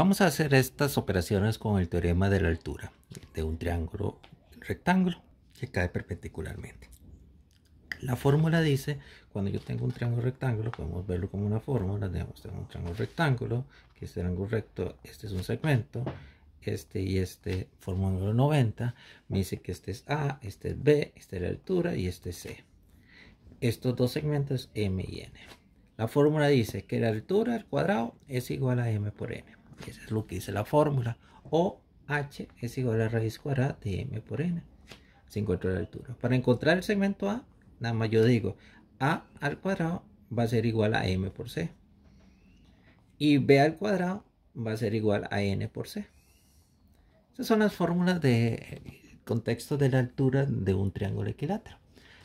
Vamos a hacer estas operaciones con el teorema de la altura de un triángulo rectángulo que cae perpendicularmente. La fórmula dice, cuando yo tengo un triángulo rectángulo, podemos verlo como una fórmula, Tenemos un triángulo rectángulo, que es el ángulo recto, este es un segmento, este y este forman los 90, me dice que este es A, este es B, esta es la altura y este es C. Estos dos segmentos M y N. La fórmula dice que la altura al cuadrado es igual a M por N. Eso es lo que dice la fórmula. O H es igual a raíz cuadrada de M por N. Se encuentra la altura. Para encontrar el segmento A, nada más yo digo A al cuadrado va a ser igual a M por C. Y B al cuadrado va a ser igual a N por C. Esas son las fórmulas de contexto de la altura de un triángulo equilátero.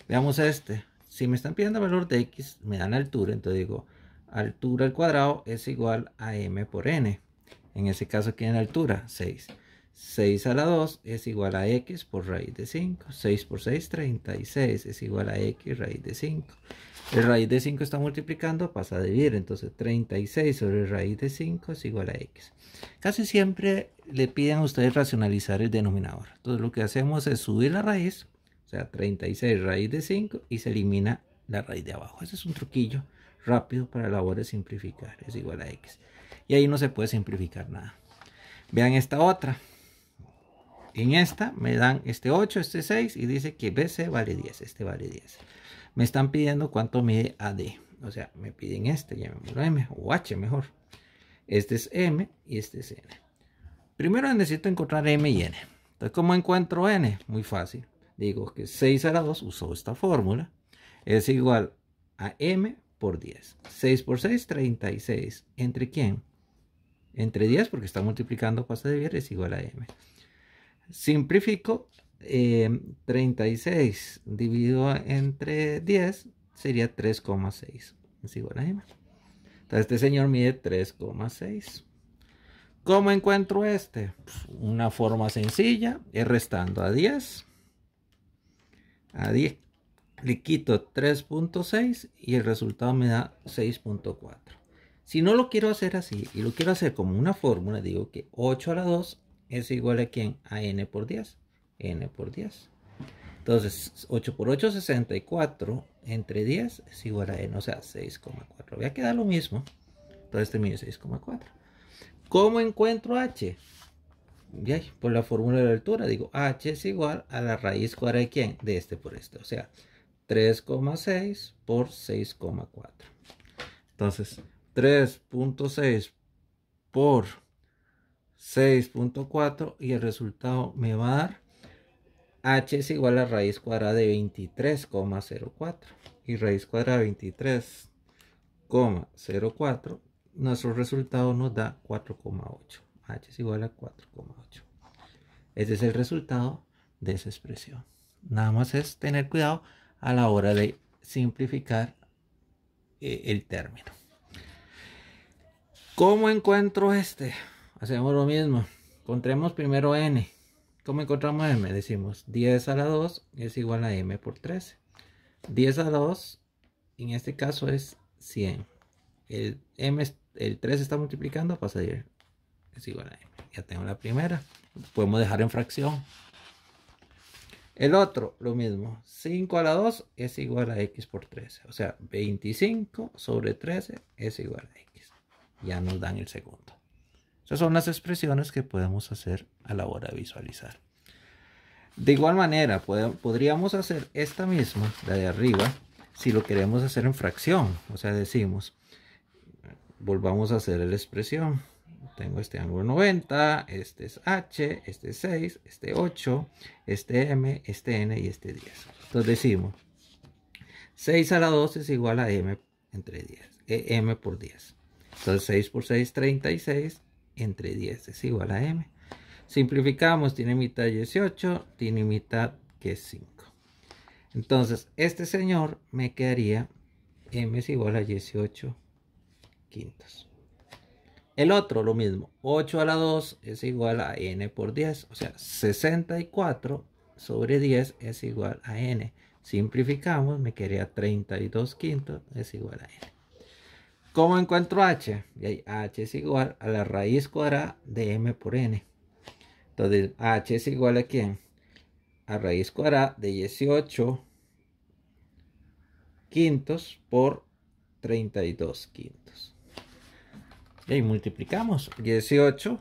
Veamos este. Si me están pidiendo valor de X, me dan altura. Entonces digo, altura al cuadrado es igual a M por N. En ese caso, ¿qué en la altura? 6. 6 a la 2 es igual a x por raíz de 5. 6 por 6, 36 es igual a x raíz de 5. El raíz de 5 está multiplicando, pasa a dividir. Entonces 36 sobre raíz de 5 es igual a x. Casi siempre le piden a ustedes racionalizar el denominador. Entonces lo que hacemos es subir la raíz, o sea 36 raíz de 5 y se elimina la raíz de abajo. Ese es un truquillo rápido para labores simplificar. Es igual a x. Y ahí no se puede simplificar nada. Vean esta otra. En esta me dan este 8, este 6 y dice que BC vale 10, este vale 10. Me están pidiendo cuánto mide AD. O sea, me piden este, llamémoslo M o H mejor. Este es M y este es N. Primero necesito encontrar M y N. Entonces, ¿cómo encuentro N? Muy fácil. Digo que 6 a la 2, uso esta fórmula, es igual a M por 10. 6 por 6, 36. ¿Entre quién? Entre 10 porque está multiplicando pasa de 10 es igual a m. Simplifico 36 eh, dividido entre 10 sería 3,6. Es igual a m. Entonces este señor mide 3,6. ¿Cómo encuentro este? Pues, una forma sencilla es restando a 10. A 10 le quito 3.6 y el resultado me da 6.4. Si no lo quiero hacer así y lo quiero hacer como una fórmula, digo que 8 a la 2 es igual a quién? A n por 10. n por 10. Entonces, 8 por 8 es 64 entre 10 es igual a n, o sea, 6,4. Voy a quedar lo mismo. Entonces termino 6,4. ¿Cómo encuentro h? Bien, por la fórmula de la altura, digo h es igual a la raíz cuadrada de quién? De este por este. O sea, 3,6 por 6,4. Entonces, 3.6 por 6.4 y el resultado me va a dar h es igual a raíz cuadrada de 23,04 y raíz cuadrada de 23,04 nuestro resultado nos da 4,8 h es igual a 4,8 ese es el resultado de esa expresión nada más es tener cuidado a la hora de simplificar eh, el término. ¿Cómo encuentro este? Hacemos lo mismo. Encontremos primero n. ¿Cómo encontramos m? Decimos 10 a la 2 es igual a m por 13. 10 a 2 en este caso es 100. El, m, el 3 está multiplicando, pasa a Es igual a m. Ya tengo la primera. Podemos dejar en fracción. El otro, lo mismo, 5 a la 2 es igual a x por 13. O sea, 25 sobre 13 es igual a x. Ya nos dan el segundo. Esas son las expresiones que podemos hacer a la hora de visualizar. De igual manera, podríamos hacer esta misma, la de arriba, si lo queremos hacer en fracción. O sea, decimos, volvamos a hacer la expresión tengo este ángulo 90, este es H, este es 6, este 8, este M, este N y este 10. Entonces decimos, 6 a la 2 es igual a M entre 10, eh, M por 10. Entonces 6 por 6, 36, entre 10 es igual a M. Simplificamos, tiene mitad 18, tiene mitad que es 5. Entonces, este señor me quedaría M es igual a 18 quintos. El otro, lo mismo, 8 a la 2 es igual a n por 10, o sea, 64 sobre 10 es igual a n. Simplificamos, me quería 32 quintos, es igual a n. ¿Cómo encuentro h? Y h es igual a la raíz cuadrada de m por n. Entonces, h es igual a quién? A raíz cuadrada de 18 quintos por 32 quintos. Y ahí multiplicamos 18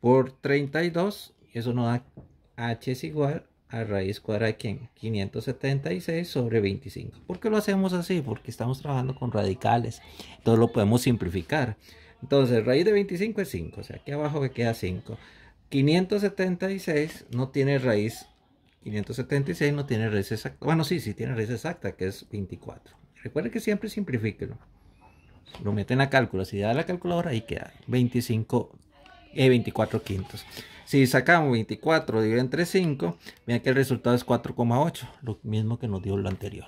por 32. Eso nos da h es igual a raíz cuadrada de 576 sobre 25. ¿Por qué lo hacemos así? Porque estamos trabajando con radicales. Entonces lo podemos simplificar. Entonces raíz de 25 es 5. O sea, aquí abajo que queda 5. 576 no tiene raíz. 576 no tiene raíz exacta. Bueno, sí, sí tiene raíz exacta, que es 24. Recuerden que siempre simplifíquenlo. Lo meten a cálculo, si Si da la calculadora, ahí queda 25, y 24 quintos. Si sacamos 24 dividido entre 5, vean que el resultado es 4,8, lo mismo que nos dio lo anterior.